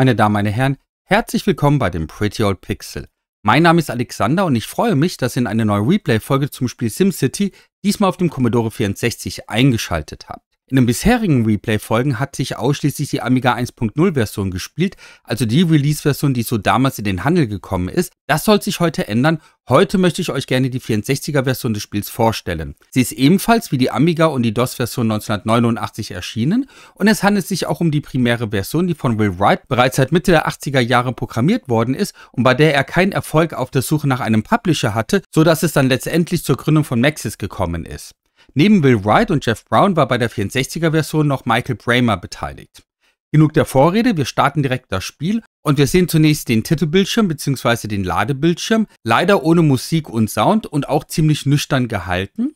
Meine Damen, meine Herren, herzlich willkommen bei dem Pretty Old Pixel. Mein Name ist Alexander und ich freue mich, dass ihr in eine neue Replay-Folge zum Spiel SimCity diesmal auf dem Commodore 64 eingeschaltet habt. In den bisherigen Replay-Folgen hatte ich ausschließlich die Amiga 1.0-Version gespielt, also die Release-Version, die so damals in den Handel gekommen ist. Das soll sich heute ändern. Heute möchte ich euch gerne die 64er-Version des Spiels vorstellen. Sie ist ebenfalls wie die Amiga und die DOS-Version 1989 erschienen und es handelt sich auch um die primäre Version, die von Will Wright bereits seit Mitte der 80er Jahre programmiert worden ist und bei der er keinen Erfolg auf der Suche nach einem Publisher hatte, so dass es dann letztendlich zur Gründung von Maxis gekommen ist. Neben Will Wright und Jeff Brown war bei der 64er-Version noch Michael Bramer beteiligt. Genug der Vorrede, wir starten direkt das Spiel und wir sehen zunächst den Titelbildschirm bzw. den Ladebildschirm, leider ohne Musik und Sound und auch ziemlich nüchtern gehalten.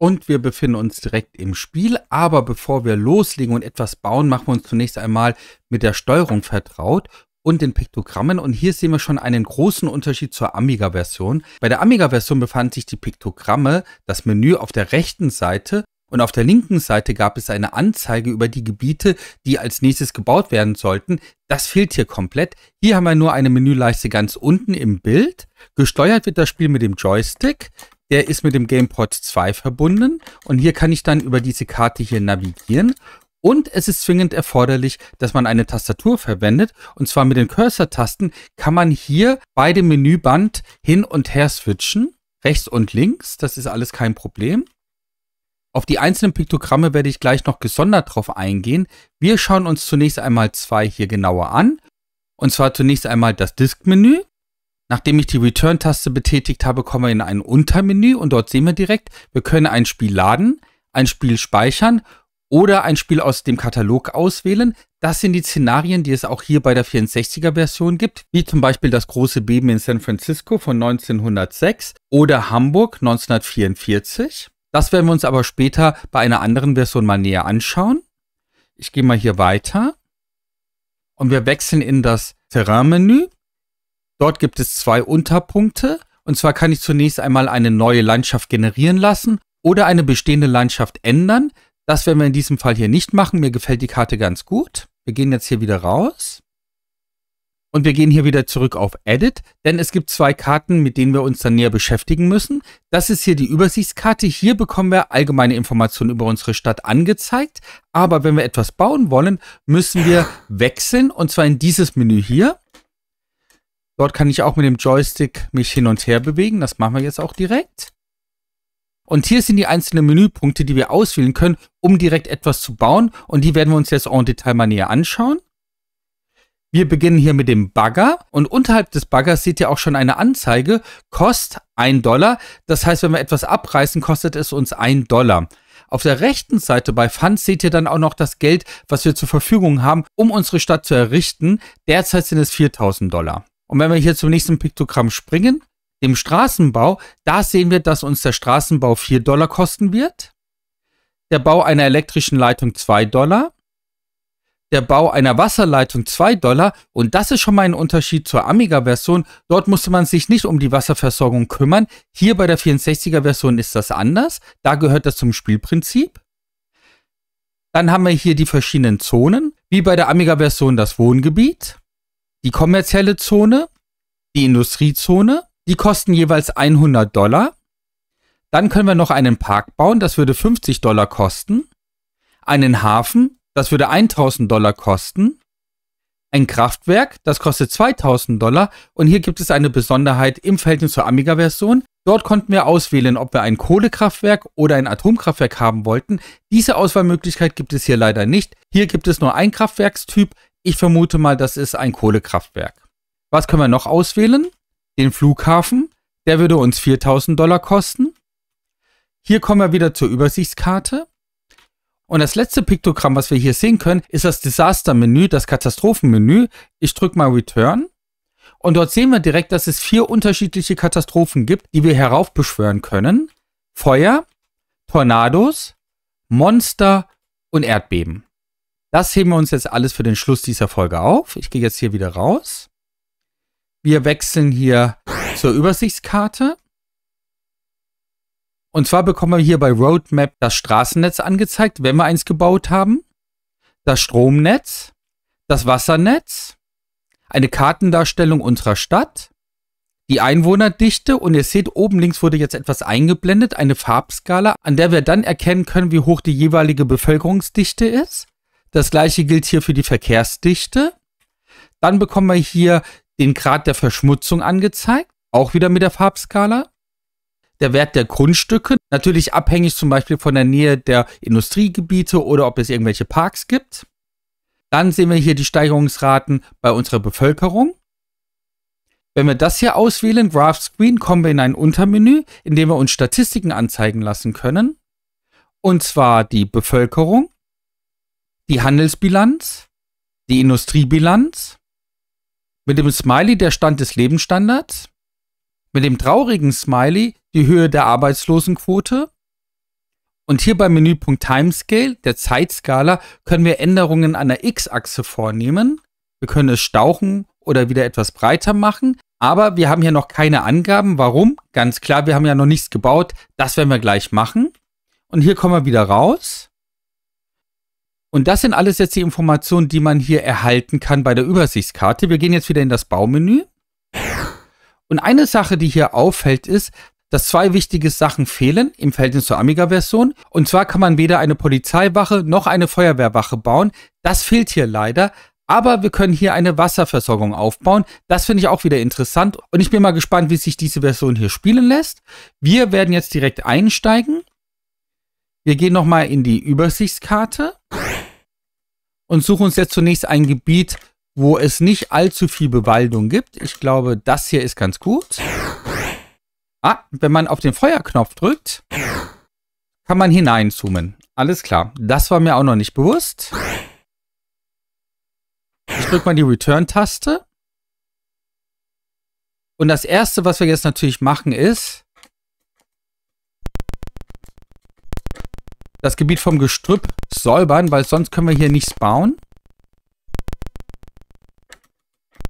Und wir befinden uns direkt im Spiel, aber bevor wir loslegen und etwas bauen, machen wir uns zunächst einmal mit der Steuerung vertraut und den Piktogrammen und hier sehen wir schon einen großen Unterschied zur Amiga-Version. Bei der Amiga-Version befanden sich die Piktogramme, das Menü auf der rechten Seite und auf der linken Seite gab es eine Anzeige über die Gebiete, die als nächstes gebaut werden sollten. Das fehlt hier komplett. Hier haben wir nur eine Menüleiste ganz unten im Bild. Gesteuert wird das Spiel mit dem Joystick. Der ist mit dem GamePod 2 verbunden und hier kann ich dann über diese Karte hier navigieren und es ist zwingend erforderlich, dass man eine Tastatur verwendet. Und zwar mit den Cursor-Tasten kann man hier bei dem Menüband hin und her switchen. Rechts und links, das ist alles kein Problem. Auf die einzelnen Piktogramme werde ich gleich noch gesondert drauf eingehen. Wir schauen uns zunächst einmal zwei hier genauer an. Und zwar zunächst einmal das Disk-Menü. Nachdem ich die Return-Taste betätigt habe, kommen wir in ein Untermenü und dort sehen wir direkt, wir können ein Spiel laden, ein Spiel speichern oder ein Spiel aus dem Katalog auswählen. Das sind die Szenarien, die es auch hier bei der 64er-Version gibt, wie zum Beispiel das große Beben in San Francisco von 1906 oder Hamburg 1944. Das werden wir uns aber später bei einer anderen Version mal näher anschauen. Ich gehe mal hier weiter und wir wechseln in das Terrain-Menü. Dort gibt es zwei Unterpunkte. Und zwar kann ich zunächst einmal eine neue Landschaft generieren lassen oder eine bestehende Landschaft ändern. Das werden wir in diesem Fall hier nicht machen. Mir gefällt die Karte ganz gut. Wir gehen jetzt hier wieder raus. Und wir gehen hier wieder zurück auf Edit, denn es gibt zwei Karten, mit denen wir uns dann näher beschäftigen müssen. Das ist hier die Übersichtskarte. Hier bekommen wir allgemeine Informationen über unsere Stadt angezeigt. Aber wenn wir etwas bauen wollen, müssen wir wechseln und zwar in dieses Menü hier. Dort kann ich auch mit dem Joystick mich hin und her bewegen. Das machen wir jetzt auch direkt. Und hier sind die einzelnen Menüpunkte, die wir auswählen können, um direkt etwas zu bauen. Und die werden wir uns jetzt auch in Detail mal näher anschauen. Wir beginnen hier mit dem Bagger und unterhalb des Baggers seht ihr auch schon eine Anzeige, Kost 1 Dollar. Das heißt, wenn wir etwas abreißen, kostet es uns 1 Dollar. Auf der rechten Seite bei Funds seht ihr dann auch noch das Geld, was wir zur Verfügung haben, um unsere Stadt zu errichten. Derzeit sind es 4000 Dollar. Und wenn wir hier zum nächsten Piktogramm springen, dem Straßenbau, da sehen wir, dass uns der Straßenbau 4 Dollar kosten wird, der Bau einer elektrischen Leitung 2 Dollar, der Bau einer Wasserleitung 2 Dollar und das ist schon mal ein Unterschied zur Amiga-Version. Dort musste man sich nicht um die Wasserversorgung kümmern. Hier bei der 64er-Version ist das anders. Da gehört das zum Spielprinzip. Dann haben wir hier die verschiedenen Zonen, wie bei der Amiga-Version das Wohngebiet, die kommerzielle Zone, die Industriezone, die kosten jeweils 100 Dollar. Dann können wir noch einen Park bauen, das würde 50 Dollar kosten. Einen Hafen, das würde 1000 Dollar kosten. Ein Kraftwerk, das kostet 2000 Dollar. Und hier gibt es eine Besonderheit im Verhältnis zur Amiga-Version. Dort konnten wir auswählen, ob wir ein Kohlekraftwerk oder ein Atomkraftwerk haben wollten. Diese Auswahlmöglichkeit gibt es hier leider nicht. Hier gibt es nur einen Kraftwerkstyp. Ich vermute mal, das ist ein Kohlekraftwerk. Was können wir noch auswählen? den Flughafen, der würde uns 4000 Dollar kosten. Hier kommen wir wieder zur Übersichtskarte. Und das letzte Piktogramm, was wir hier sehen können, ist das Disaster-Menü, das Katastrophenmenü. Ich drücke mal Return. Und dort sehen wir direkt, dass es vier unterschiedliche Katastrophen gibt, die wir heraufbeschwören können. Feuer, Tornados, Monster und Erdbeben. Das heben wir uns jetzt alles für den Schluss dieser Folge auf. Ich gehe jetzt hier wieder raus. Wir wechseln hier zur Übersichtskarte. Und zwar bekommen wir hier bei Roadmap das Straßennetz angezeigt, wenn wir eins gebaut haben, das Stromnetz, das Wassernetz, eine Kartendarstellung unserer Stadt, die Einwohnerdichte und ihr seht, oben links wurde jetzt etwas eingeblendet, eine Farbskala, an der wir dann erkennen können, wie hoch die jeweilige Bevölkerungsdichte ist. Das gleiche gilt hier für die Verkehrsdichte. Dann bekommen wir hier den Grad der Verschmutzung angezeigt, auch wieder mit der Farbskala. Der Wert der Grundstücke, natürlich abhängig zum Beispiel von der Nähe der Industriegebiete oder ob es irgendwelche Parks gibt. Dann sehen wir hier die Steigerungsraten bei unserer Bevölkerung. Wenn wir das hier auswählen, Graph Screen, kommen wir in ein Untermenü, in dem wir uns Statistiken anzeigen lassen können. Und zwar die Bevölkerung, die Handelsbilanz, die Industriebilanz, mit dem Smiley der Stand des Lebensstandards. Mit dem traurigen Smiley die Höhe der Arbeitslosenquote. Und hier beim Menüpunkt Timescale, der Zeitskala, können wir Änderungen an der X-Achse vornehmen. Wir können es stauchen oder wieder etwas breiter machen. Aber wir haben hier noch keine Angaben. Warum? Ganz klar, wir haben ja noch nichts gebaut. Das werden wir gleich machen. Und hier kommen wir wieder raus. Und das sind alles jetzt die Informationen, die man hier erhalten kann bei der Übersichtskarte. Wir gehen jetzt wieder in das Baumenü. Und eine Sache, die hier auffällt, ist, dass zwei wichtige Sachen fehlen im Verhältnis zur Amiga-Version. Und zwar kann man weder eine Polizeiwache noch eine Feuerwehrwache bauen. Das fehlt hier leider. Aber wir können hier eine Wasserversorgung aufbauen. Das finde ich auch wieder interessant. Und ich bin mal gespannt, wie sich diese Version hier spielen lässt. Wir werden jetzt direkt einsteigen. Wir gehen nochmal in die Übersichtskarte und suche uns jetzt zunächst ein Gebiet, wo es nicht allzu viel Bewaldung gibt. Ich glaube, das hier ist ganz gut. Ah, wenn man auf den Feuerknopf drückt, kann man hineinzoomen. Alles klar. Das war mir auch noch nicht bewusst. Ich drücke mal die Return-Taste. Und das Erste, was wir jetzt natürlich machen, ist, das Gebiet vom Gestrüpp säubern, weil sonst können wir hier nichts bauen.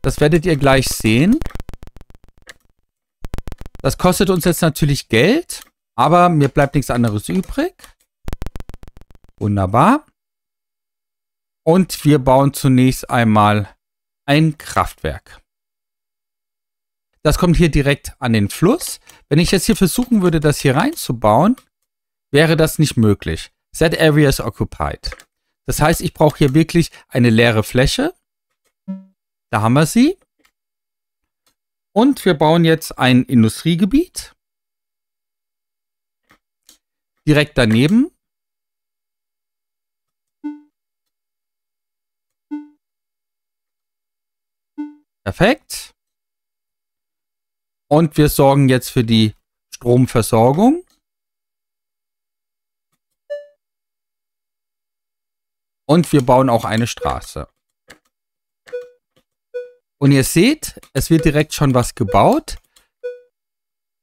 Das werdet ihr gleich sehen. Das kostet uns jetzt natürlich Geld, aber mir bleibt nichts anderes übrig. Wunderbar. Und wir bauen zunächst einmal ein Kraftwerk. Das kommt hier direkt an den Fluss. Wenn ich jetzt hier versuchen würde, das hier reinzubauen, wäre das nicht möglich. That area is occupied. Das heißt, ich brauche hier wirklich eine leere Fläche. Da haben wir sie. Und wir bauen jetzt ein Industriegebiet. Direkt daneben. Perfekt. Und wir sorgen jetzt für die Stromversorgung. Und wir bauen auch eine Straße. Und ihr seht, es wird direkt schon was gebaut.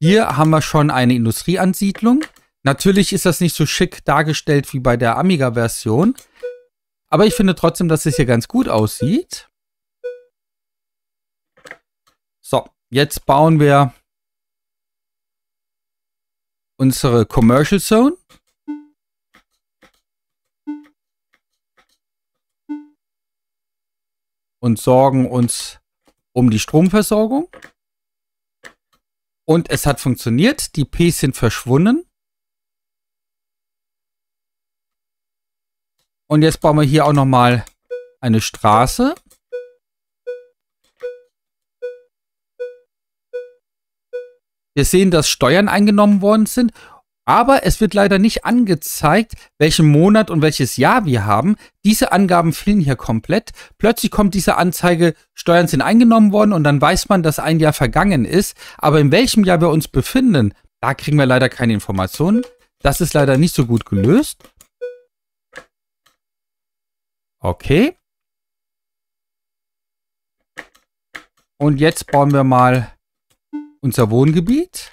Hier haben wir schon eine Industrieansiedlung. Natürlich ist das nicht so schick dargestellt wie bei der Amiga-Version. Aber ich finde trotzdem, dass es hier ganz gut aussieht. So, jetzt bauen wir unsere Commercial Zone. und sorgen uns um die Stromversorgung. Und es hat funktioniert. Die Ps sind verschwunden. Und jetzt bauen wir hier auch noch mal eine Straße. Wir sehen, dass Steuern eingenommen worden sind aber es wird leider nicht angezeigt, welchen Monat und welches Jahr wir haben. Diese Angaben fehlen hier komplett. Plötzlich kommt diese Anzeige, Steuern sind eingenommen worden und dann weiß man, dass ein Jahr vergangen ist. Aber in welchem Jahr wir uns befinden, da kriegen wir leider keine Informationen. Das ist leider nicht so gut gelöst. Okay. Und jetzt bauen wir mal unser Wohngebiet.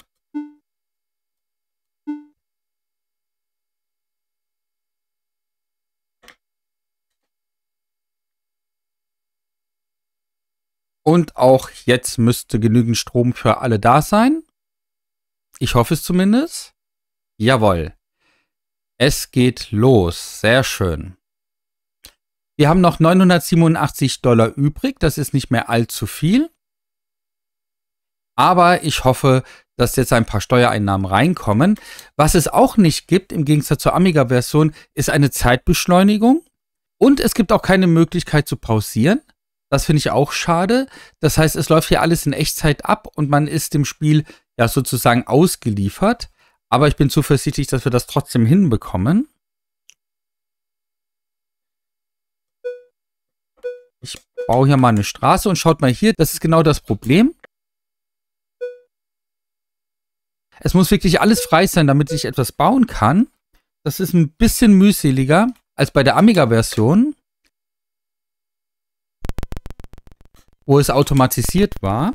Und auch jetzt müsste genügend Strom für alle da sein. Ich hoffe es zumindest. Jawohl. Es geht los. Sehr schön. Wir haben noch 987 Dollar übrig. Das ist nicht mehr allzu viel. Aber ich hoffe, dass jetzt ein paar Steuereinnahmen reinkommen. Was es auch nicht gibt, im Gegensatz zur Amiga-Version, ist eine Zeitbeschleunigung. Und es gibt auch keine Möglichkeit zu pausieren. Das finde ich auch schade. Das heißt, es läuft hier alles in Echtzeit ab und man ist dem Spiel ja sozusagen ausgeliefert. Aber ich bin zuversichtlich, dass wir das trotzdem hinbekommen. Ich baue hier mal eine Straße und schaut mal hier, das ist genau das Problem. Es muss wirklich alles frei sein, damit ich etwas bauen kann. Das ist ein bisschen mühseliger als bei der Amiga-Version. wo es automatisiert war.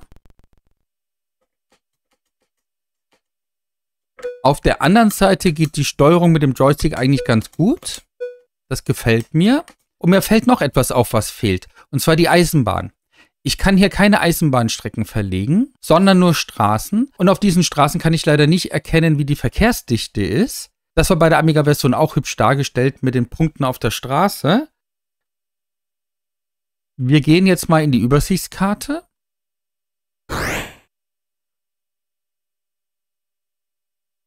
Auf der anderen Seite geht die Steuerung mit dem Joystick eigentlich ganz gut. Das gefällt mir. Und mir fällt noch etwas auf, was fehlt. Und zwar die Eisenbahn. Ich kann hier keine Eisenbahnstrecken verlegen, sondern nur Straßen. Und auf diesen Straßen kann ich leider nicht erkennen, wie die Verkehrsdichte ist. Das war bei der Amiga-Version auch hübsch dargestellt mit den Punkten auf der Straße. Wir gehen jetzt mal in die Übersichtskarte.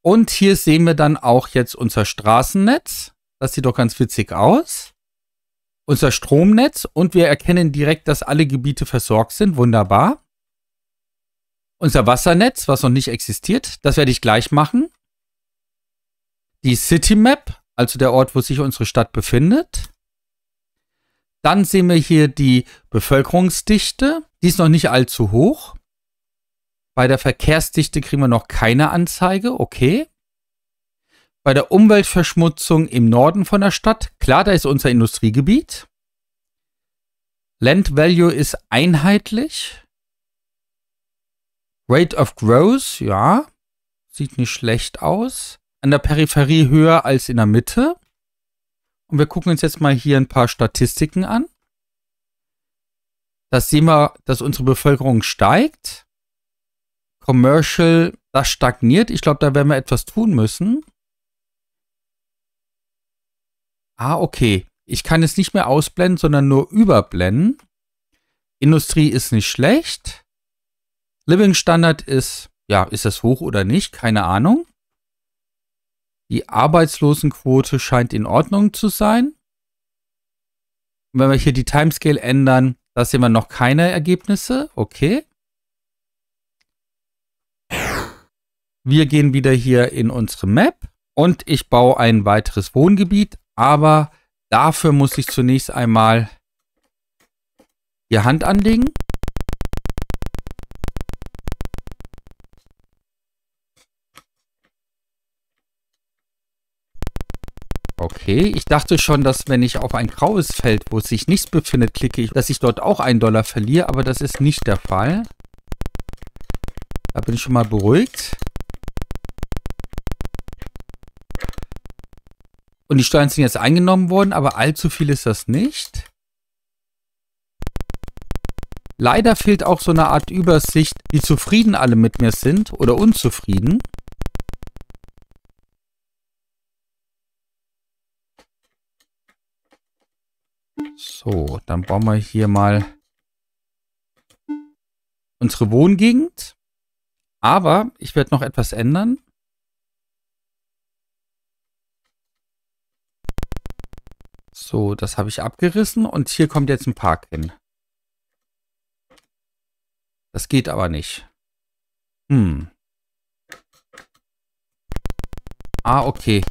Und hier sehen wir dann auch jetzt unser Straßennetz. Das sieht doch ganz witzig aus. Unser Stromnetz und wir erkennen direkt, dass alle Gebiete versorgt sind. Wunderbar. Unser Wassernetz, was noch nicht existiert, das werde ich gleich machen. Die City Map, also der Ort, wo sich unsere Stadt befindet. Dann sehen wir hier die Bevölkerungsdichte. Die ist noch nicht allzu hoch. Bei der Verkehrsdichte kriegen wir noch keine Anzeige. Okay. Bei der Umweltverschmutzung im Norden von der Stadt, klar, da ist unser Industriegebiet. Land Value ist einheitlich. Rate of Growth, ja, sieht nicht schlecht aus. An der Peripherie höher als in der Mitte. Und wir gucken uns jetzt mal hier ein paar Statistiken an. Da sehen wir, dass unsere Bevölkerung steigt. Commercial, das stagniert. Ich glaube, da werden wir etwas tun müssen. Ah, okay. Ich kann es nicht mehr ausblenden, sondern nur überblenden. Industrie ist nicht schlecht. Living Standard ist, ja, ist das hoch oder nicht? Keine Ahnung. Die Arbeitslosenquote scheint in Ordnung zu sein. Und wenn wir hier die Timescale ändern, da sehen wir noch keine Ergebnisse. Okay. Wir gehen wieder hier in unsere Map und ich baue ein weiteres Wohngebiet, aber dafür muss ich zunächst einmal die Hand anlegen. Okay, ich dachte schon, dass wenn ich auf ein graues Feld, wo sich nichts befindet, klicke ich, dass ich dort auch einen Dollar verliere, aber das ist nicht der Fall. Da bin ich schon mal beruhigt. Und die Steuern sind jetzt eingenommen worden, aber allzu viel ist das nicht. Leider fehlt auch so eine Art Übersicht, wie zufrieden alle mit mir sind oder unzufrieden. So, dann bauen wir hier mal unsere Wohngegend. Aber ich werde noch etwas ändern. So, das habe ich abgerissen und hier kommt jetzt ein Park hin. Das geht aber nicht. Hm. Ah, okay.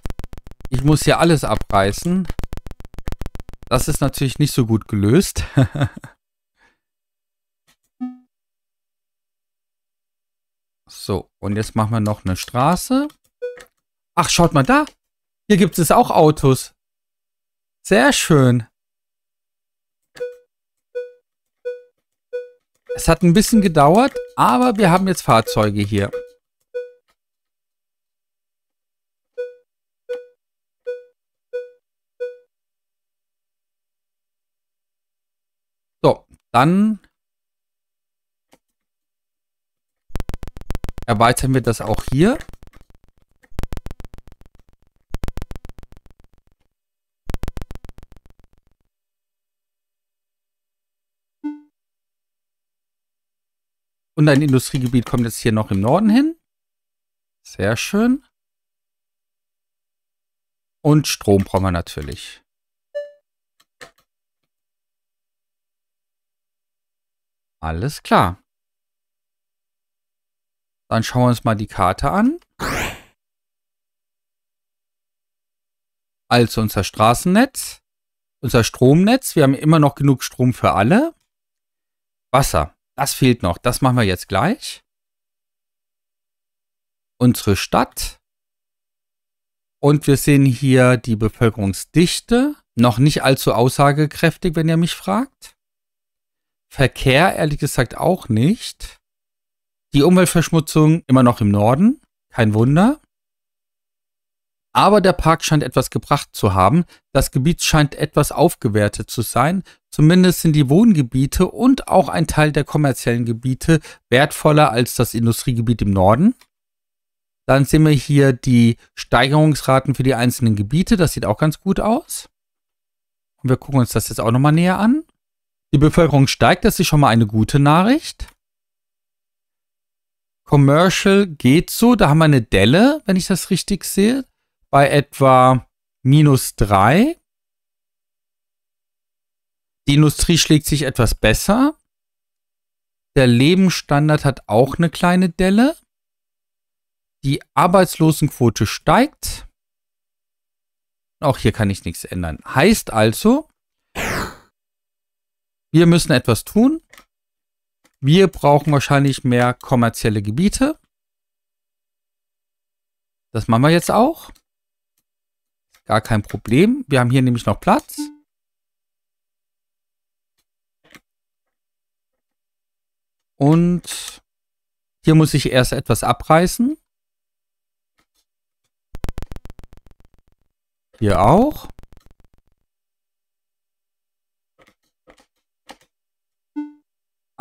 Ich muss hier alles abreißen. Das ist natürlich nicht so gut gelöst. so, und jetzt machen wir noch eine Straße. Ach, schaut mal da. Hier gibt es auch Autos. Sehr schön. Es hat ein bisschen gedauert, aber wir haben jetzt Fahrzeuge hier. Dann erweitern wir das auch hier. Und ein Industriegebiet kommt jetzt hier noch im Norden hin. Sehr schön. Und Strom brauchen wir natürlich. Alles klar. Dann schauen wir uns mal die Karte an. Also unser Straßennetz, unser Stromnetz. Wir haben immer noch genug Strom für alle. Wasser, das fehlt noch. Das machen wir jetzt gleich. Unsere Stadt. Und wir sehen hier die Bevölkerungsdichte. Noch nicht allzu aussagekräftig, wenn ihr mich fragt. Verkehr ehrlich gesagt auch nicht. Die Umweltverschmutzung immer noch im Norden, kein Wunder. Aber der Park scheint etwas gebracht zu haben. Das Gebiet scheint etwas aufgewertet zu sein. Zumindest sind die Wohngebiete und auch ein Teil der kommerziellen Gebiete wertvoller als das Industriegebiet im Norden. Dann sehen wir hier die Steigerungsraten für die einzelnen Gebiete. Das sieht auch ganz gut aus. Und wir gucken uns das jetzt auch nochmal näher an. Die Bevölkerung steigt, das ist schon mal eine gute Nachricht. Commercial geht so, da haben wir eine Delle, wenn ich das richtig sehe, bei etwa minus 3. Die Industrie schlägt sich etwas besser. Der Lebensstandard hat auch eine kleine Delle. Die Arbeitslosenquote steigt. Auch hier kann ich nichts ändern. Heißt also, wir müssen etwas tun. Wir brauchen wahrscheinlich mehr kommerzielle Gebiete. Das machen wir jetzt auch. Gar kein Problem. Wir haben hier nämlich noch Platz. Und hier muss ich erst etwas abreißen. Hier auch.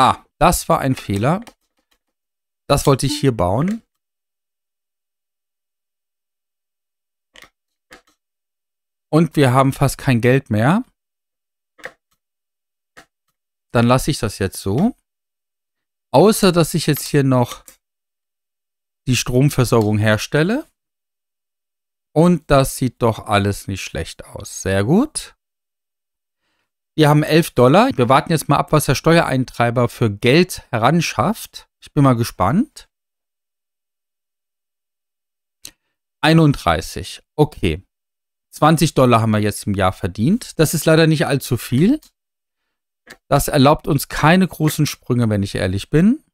Ah, das war ein Fehler. Das wollte ich hier bauen. Und wir haben fast kein Geld mehr. Dann lasse ich das jetzt so. Außer, dass ich jetzt hier noch die Stromversorgung herstelle. Und das sieht doch alles nicht schlecht aus. Sehr gut. Wir haben 11 Dollar. Wir warten jetzt mal ab, was der Steuereintreiber für Geld heranschafft. Ich bin mal gespannt. 31. Okay. 20 Dollar haben wir jetzt im Jahr verdient. Das ist leider nicht allzu viel. Das erlaubt uns keine großen Sprünge, wenn ich ehrlich bin.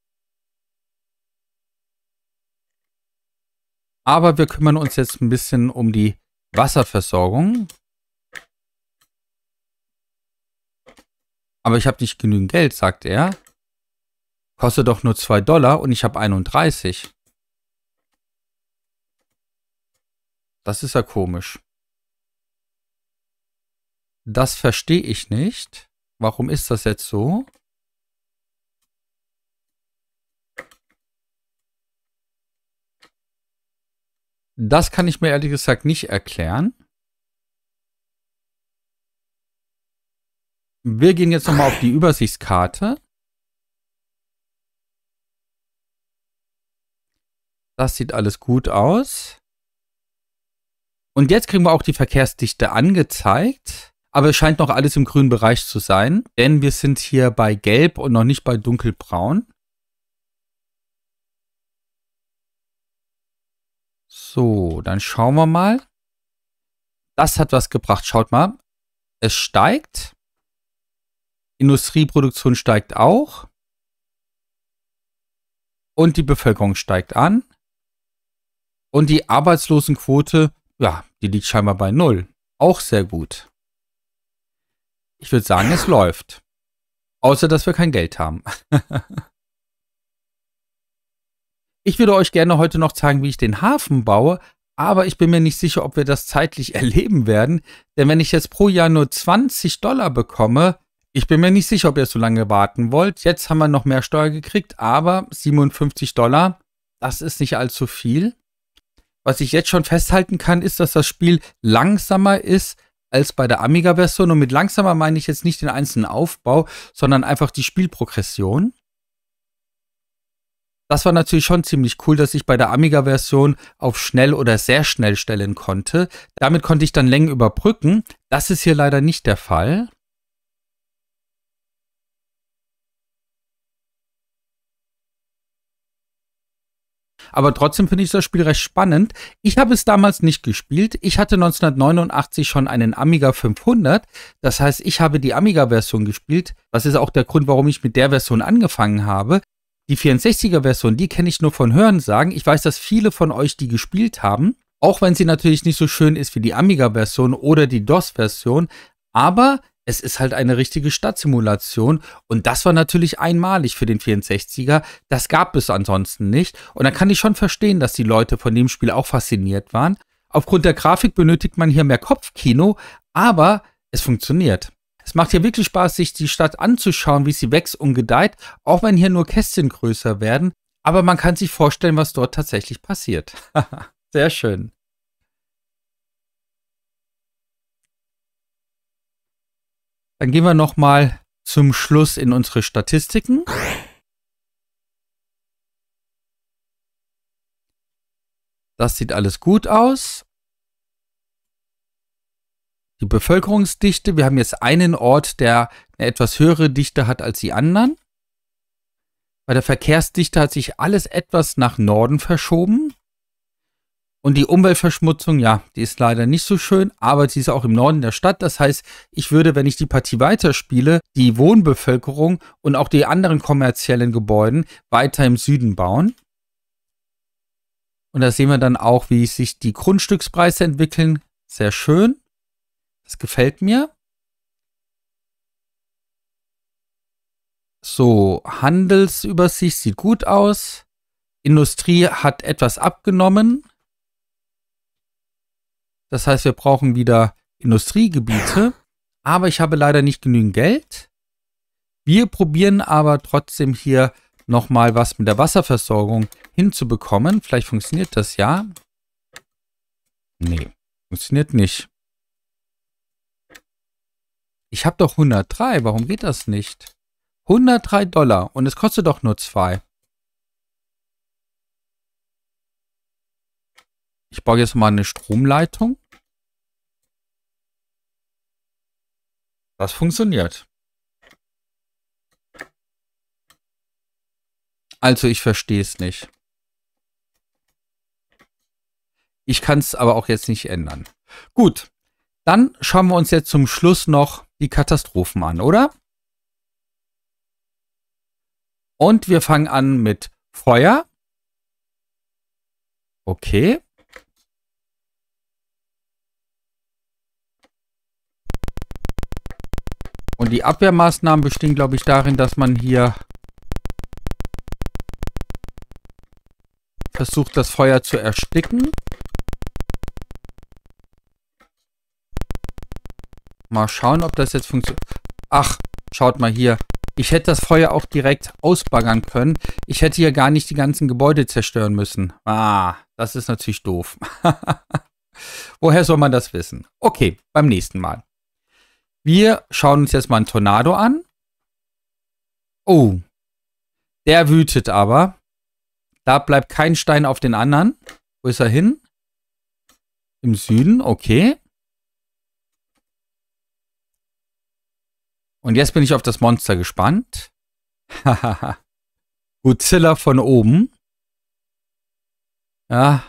Aber wir kümmern uns jetzt ein bisschen um die Wasserversorgung. Aber ich habe nicht genügend Geld, sagt er. Kostet doch nur 2 Dollar und ich habe 31. Das ist ja komisch. Das verstehe ich nicht. Warum ist das jetzt so? Das kann ich mir ehrlich gesagt nicht erklären. Wir gehen jetzt nochmal auf die Übersichtskarte. Das sieht alles gut aus. Und jetzt kriegen wir auch die Verkehrsdichte angezeigt. Aber es scheint noch alles im grünen Bereich zu sein, denn wir sind hier bei Gelb und noch nicht bei Dunkelbraun. So, dann schauen wir mal. Das hat was gebracht. Schaut mal, es steigt. Industrieproduktion steigt auch. Und die Bevölkerung steigt an. Und die Arbeitslosenquote, ja, die liegt scheinbar bei Null. Auch sehr gut. Ich würde sagen, es läuft. Außer, dass wir kein Geld haben. ich würde euch gerne heute noch zeigen, wie ich den Hafen baue, aber ich bin mir nicht sicher, ob wir das zeitlich erleben werden, denn wenn ich jetzt pro Jahr nur 20 Dollar bekomme, ich bin mir nicht sicher, ob ihr so lange warten wollt. Jetzt haben wir noch mehr Steuer gekriegt, aber 57 Dollar, das ist nicht allzu viel. Was ich jetzt schon festhalten kann, ist, dass das Spiel langsamer ist als bei der Amiga-Version. Und mit langsamer meine ich jetzt nicht den einzelnen Aufbau, sondern einfach die Spielprogression. Das war natürlich schon ziemlich cool, dass ich bei der Amiga-Version auf schnell oder sehr schnell stellen konnte. Damit konnte ich dann Längen überbrücken. Das ist hier leider nicht der Fall. Aber trotzdem finde ich das Spiel recht spannend. Ich habe es damals nicht gespielt. Ich hatte 1989 schon einen Amiga 500. Das heißt, ich habe die Amiga-Version gespielt. Das ist auch der Grund, warum ich mit der Version angefangen habe. Die 64er-Version, die kenne ich nur von Hörensagen. Ich weiß, dass viele von euch die gespielt haben. Auch wenn sie natürlich nicht so schön ist wie die Amiga-Version oder die DOS-Version. Aber es ist halt eine richtige Stadtsimulation und das war natürlich einmalig für den 64er. Das gab es ansonsten nicht und da kann ich schon verstehen, dass die Leute von dem Spiel auch fasziniert waren. Aufgrund der Grafik benötigt man hier mehr Kopfkino, aber es funktioniert. Es macht hier wirklich Spaß, sich die Stadt anzuschauen, wie sie wächst und gedeiht, auch wenn hier nur Kästchen größer werden. Aber man kann sich vorstellen, was dort tatsächlich passiert. Sehr schön. Dann gehen wir nochmal zum Schluss in unsere Statistiken. Das sieht alles gut aus. Die Bevölkerungsdichte, wir haben jetzt einen Ort, der eine etwas höhere Dichte hat als die anderen. Bei der Verkehrsdichte hat sich alles etwas nach Norden verschoben. Und die Umweltverschmutzung, ja, die ist leider nicht so schön, aber sie ist auch im Norden der Stadt. Das heißt, ich würde, wenn ich die Partie weiterspiele, die Wohnbevölkerung und auch die anderen kommerziellen Gebäude weiter im Süden bauen. Und da sehen wir dann auch, wie sich die Grundstückspreise entwickeln. Sehr schön. Das gefällt mir. So, Handelsübersicht sieht gut aus. Industrie hat etwas abgenommen. Das heißt, wir brauchen wieder Industriegebiete, aber ich habe leider nicht genügend Geld. Wir probieren aber trotzdem hier nochmal was mit der Wasserversorgung hinzubekommen. Vielleicht funktioniert das ja. Nee, funktioniert nicht. Ich habe doch 103, warum geht das nicht? 103 Dollar und es kostet doch nur 2. Ich baue jetzt mal eine Stromleitung. Das funktioniert. Also ich verstehe es nicht. Ich kann es aber auch jetzt nicht ändern. Gut, dann schauen wir uns jetzt zum Schluss noch die Katastrophen an, oder? Und wir fangen an mit Feuer. Okay. Und die Abwehrmaßnahmen bestehen, glaube ich, darin, dass man hier versucht, das Feuer zu ersticken. Mal schauen, ob das jetzt funktioniert. Ach, schaut mal hier. Ich hätte das Feuer auch direkt ausbaggern können. Ich hätte hier gar nicht die ganzen Gebäude zerstören müssen. Ah, das ist natürlich doof. Woher soll man das wissen? Okay, beim nächsten Mal. Wir schauen uns jetzt mal einen Tornado an. Oh. Der wütet aber. Da bleibt kein Stein auf den anderen. Wo ist er hin? Im Süden, okay. Und jetzt bin ich auf das Monster gespannt. Hahaha. Godzilla von oben. Ja.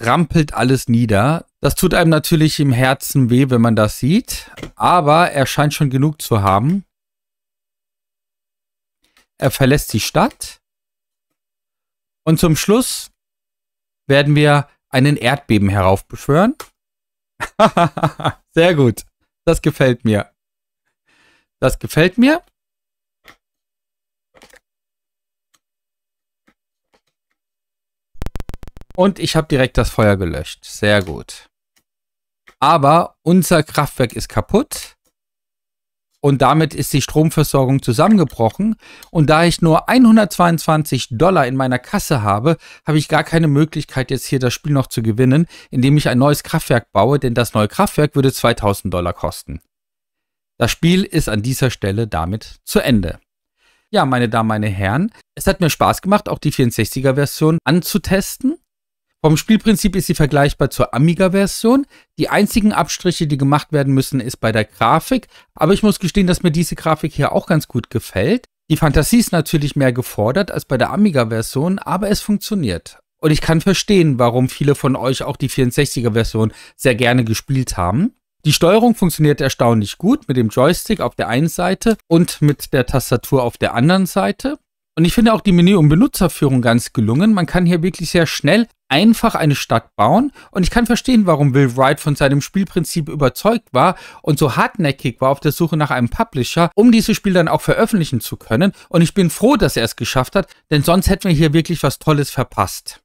Rampelt alles nieder. Das tut einem natürlich im Herzen weh, wenn man das sieht, aber er scheint schon genug zu haben. Er verlässt die Stadt. Und zum Schluss werden wir einen Erdbeben heraufbeschwören. Sehr gut. Das gefällt mir. Das gefällt mir. Und ich habe direkt das Feuer gelöscht. Sehr gut. Aber unser Kraftwerk ist kaputt. Und damit ist die Stromversorgung zusammengebrochen. Und da ich nur 122 Dollar in meiner Kasse habe, habe ich gar keine Möglichkeit, jetzt hier das Spiel noch zu gewinnen, indem ich ein neues Kraftwerk baue, denn das neue Kraftwerk würde 2000 Dollar kosten. Das Spiel ist an dieser Stelle damit zu Ende. Ja, meine Damen, meine Herren, es hat mir Spaß gemacht, auch die 64er-Version anzutesten. Vom Spielprinzip ist sie vergleichbar zur Amiga-Version. Die einzigen Abstriche, die gemacht werden müssen, ist bei der Grafik. Aber ich muss gestehen, dass mir diese Grafik hier auch ganz gut gefällt. Die Fantasie ist natürlich mehr gefordert als bei der Amiga-Version, aber es funktioniert. Und ich kann verstehen, warum viele von euch auch die 64er-Version sehr gerne gespielt haben. Die Steuerung funktioniert erstaunlich gut mit dem Joystick auf der einen Seite und mit der Tastatur auf der anderen Seite. Und ich finde auch die Menü- und Benutzerführung ganz gelungen. Man kann hier wirklich sehr schnell einfach eine Stadt bauen. Und ich kann verstehen, warum Will Wright von seinem Spielprinzip überzeugt war und so hartnäckig war auf der Suche nach einem Publisher, um dieses Spiel dann auch veröffentlichen zu können. Und ich bin froh, dass er es geschafft hat, denn sonst hätten wir hier wirklich was Tolles verpasst.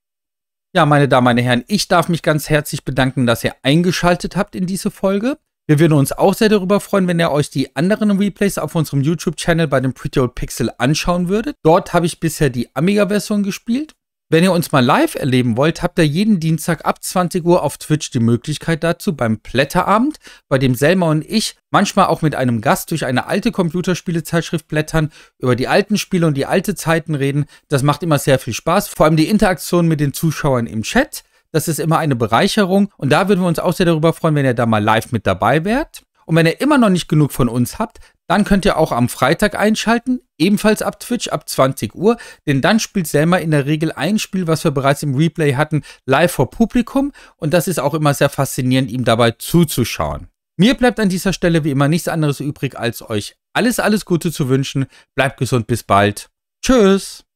Ja, meine Damen, meine Herren, ich darf mich ganz herzlich bedanken, dass ihr eingeschaltet habt in diese Folge. Wir würden uns auch sehr darüber freuen, wenn ihr euch die anderen Replays auf unserem YouTube-Channel bei dem Pretty Old Pixel anschauen würdet. Dort habe ich bisher die Amiga-Version gespielt. Wenn ihr uns mal live erleben wollt, habt ihr jeden Dienstag ab 20 Uhr auf Twitch die Möglichkeit dazu beim Blätterabend, bei dem Selma und ich manchmal auch mit einem Gast durch eine alte Computerspielezeitschrift blättern, über die alten Spiele und die alte Zeiten reden. Das macht immer sehr viel Spaß, vor allem die Interaktion mit den Zuschauern im Chat. Das ist immer eine Bereicherung. Und da würden wir uns auch sehr darüber freuen, wenn ihr da mal live mit dabei wärt. Und wenn ihr immer noch nicht genug von uns habt, dann könnt ihr auch am Freitag einschalten, ebenfalls ab Twitch ab 20 Uhr, denn dann spielt Selma in der Regel ein Spiel, was wir bereits im Replay hatten, live vor Publikum und das ist auch immer sehr faszinierend, ihm dabei zuzuschauen. Mir bleibt an dieser Stelle wie immer nichts anderes übrig, als euch alles, alles Gute zu wünschen. Bleibt gesund, bis bald. Tschüss.